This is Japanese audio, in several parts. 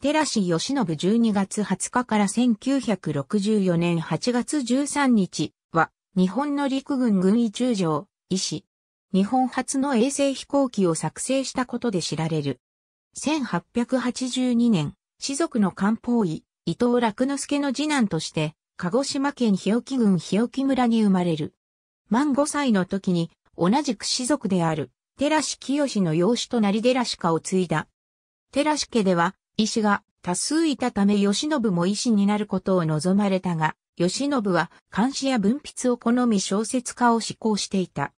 寺氏義信12月20日から1964年8月13日は、日本の陸軍軍医中将、医師。日本初の衛星飛行機を作成したことで知られる。1882年、士族の漢方医、伊藤楽之助の次男として、鹿児島県日置郡日置村に生まれる。満5歳の時に、同じく士族である、寺氏清の養子となり寺氏家を継いだ。寺氏家では、医師が多数いたため慶喜も医師になることを望まれたが、慶喜は監視や文筆を好み小説家を志向していた。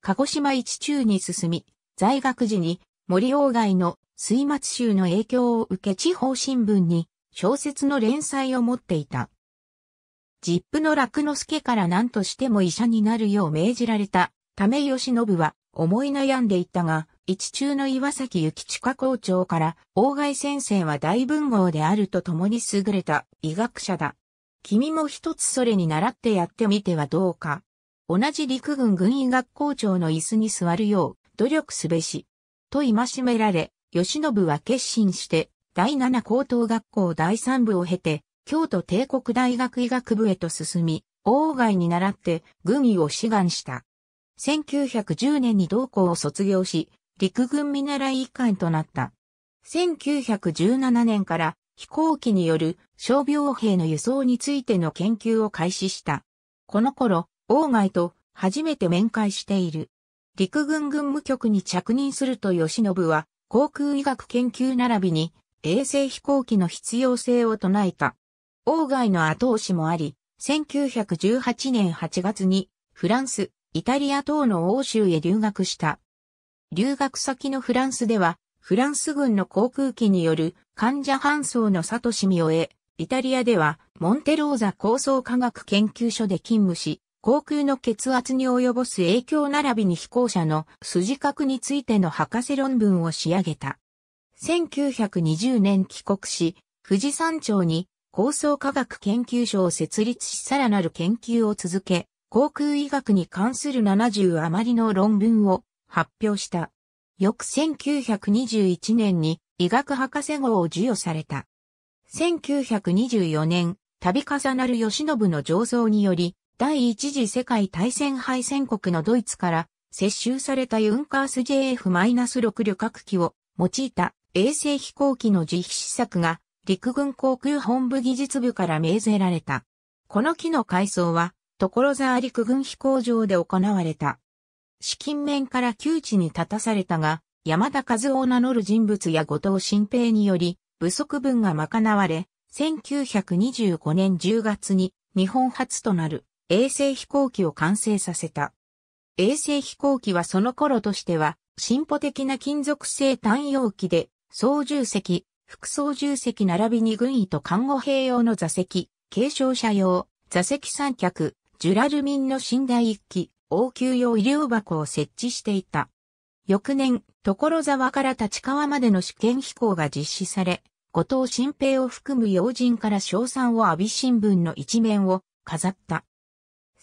鹿児島一中に進み、在学時に森鴎外の水末集の影響を受け地方新聞に小説の連載を持っていた。ジップの楽之助から何としても医者になるよう命じられたため慶喜は思い悩んでいたが、一中の岩崎幸近校長から、大外先生は大文豪であると共に優れた医学者だ。君も一つそれに習ってやってみてはどうか。同じ陸軍軍医学校長の椅子に座るよう努力すべし。と戒められ、吉信は決心して、第七高等学校第三部を経て、京都帝国大学医学部へと進み、大外に習って軍医を志願した。1910年に同校を卒業し、陸軍見習い官となった。1917年から飛行機による傷病兵の輸送についての研究を開始した。この頃、王外と初めて面会している。陸軍軍務局に着任すると吉信は航空医学研究並びに衛星飛行機の必要性を唱えた。王外の後押しもあり、1918年8月にフランス、イタリア等の欧州へ留学した。留学先のフランスでは、フランス軍の航空機による患者搬送の里市みを得、イタリアではモンテローザ構想科学研究所で勤務し、航空の血圧に及ぼす影響並びに飛行者の筋角についての博士論文を仕上げた。1920年帰国し、富士山町に構想科学研究所を設立しさらなる研究を続け、航空医学に関する70余りの論文を発表した。翌1921年に医学博士号を授与された。1924年、度重なる吉信の上層により、第一次世界大戦敗戦国のドイツから接収されたユンカース JF-6 旅客機を用いた衛星飛行機の実施策が陸軍航空本部技術部から命ぜられた。この機の改装は所沢陸軍飛行場で行われた。資金面から窮地に立たされたが、山田和夫を名乗る人物や後藤新平により、不足分が賄われ、1925年10月に日本初となる衛星飛行機を完成させた。衛星飛行機はその頃としては進歩的な金属製単容機で操縦席、副操縦席並びに軍医と看護兵用の座席、軽傷者用、座席三脚、ジュラルミンの寝台一機、応急用医療箱を設置していた。翌年、所沢から立川までの試験飛行が実施され、後藤新平を含む要人から賞賛を浴び新聞の一面を飾った。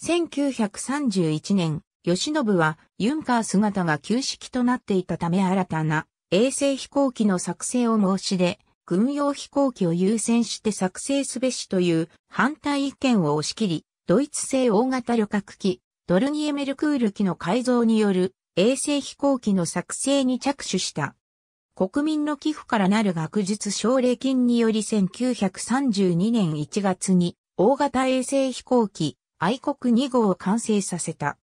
1931年、吉信はユンカー姿が旧式となっていたため新たな衛星飛行機の作成を申し出、軍用飛行機を優先して作成すべしという反対意見を押し切り、ドイツ製大型旅客機ドルニエメルクール機の改造による衛星飛行機の作成に着手した。国民の寄付からなる学術奨励金により1932年1月に大型衛星飛行機愛国2号を完成させた。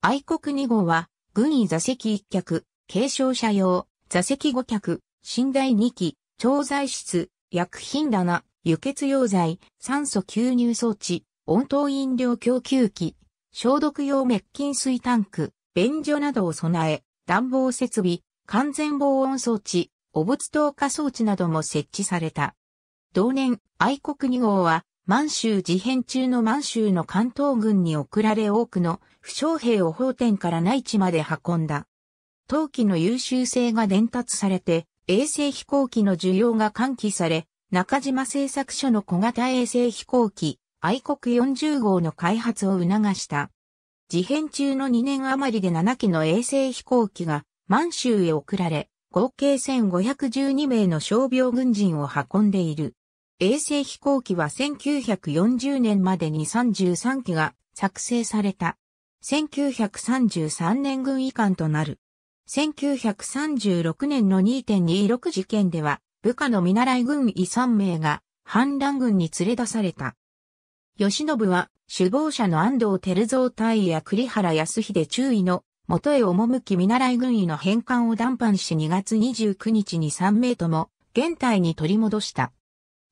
愛国2号は軍医座席1脚、軽症者用、座席5脚、寝台2機、調剤室、薬品棚、輸血溶剤、酸素吸入装置、温湯飲料供給器、消毒用滅菌水タンク、便所などを備え、暖房設備、完全防音装置、汚物透過装置なども設置された。同年、愛国2号は、満州事変中の満州の関東軍に送られ多くの負傷兵を法典から内地まで運んだ。陶器の優秀性が伝達されて、衛星飛行機の需要が喚起され、中島製作所の小型衛星飛行機、愛国40号の開発を促した。事変中の2年余りで7機の衛星飛行機が満州へ送られ、合計1512名の傷病軍人を運んでいる。衛星飛行機は1940年までに33機が作成された。1933年軍医官となる。1936年の2.26事件では、部下の見習い軍医3名が反乱軍に連れ出された。吉信は、首謀者の安藤照蔵隊や栗原康秀中尉の元へ赴き見習い軍医の返還を断判し2月29日に3名とも、現代に取り戻した。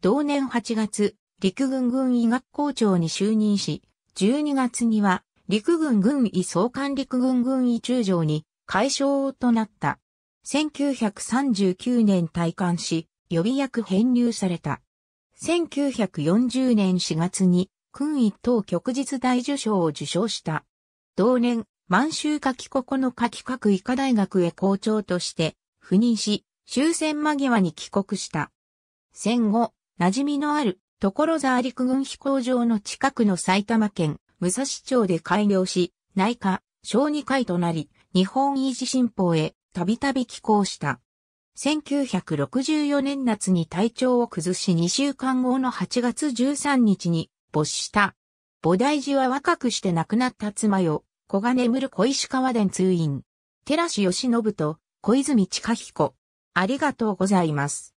同年8月、陸軍軍医学校長に就任し、12月には、陸軍軍医総監陸軍軍医中将に、解消となった。1939年退官し、予備役編入された。1940年4月に、君一等旭日大受賞を受賞した。同年、満州夏季9日企画医科大学へ校長として赴任し、終戦間際に帰国した。戦後、馴染みのある所沢陸軍飛行場の近くの埼玉県武蔵町で開業し、内科、小児科医となり、日本維持新報へたびたび寄港した。1964年夏に体調を崩し2週間後の8月13日に没した。菩提寺は若くして亡くなった妻よ、子が眠る小石川伝通院。寺師義信と小泉近彦。ありがとうございます。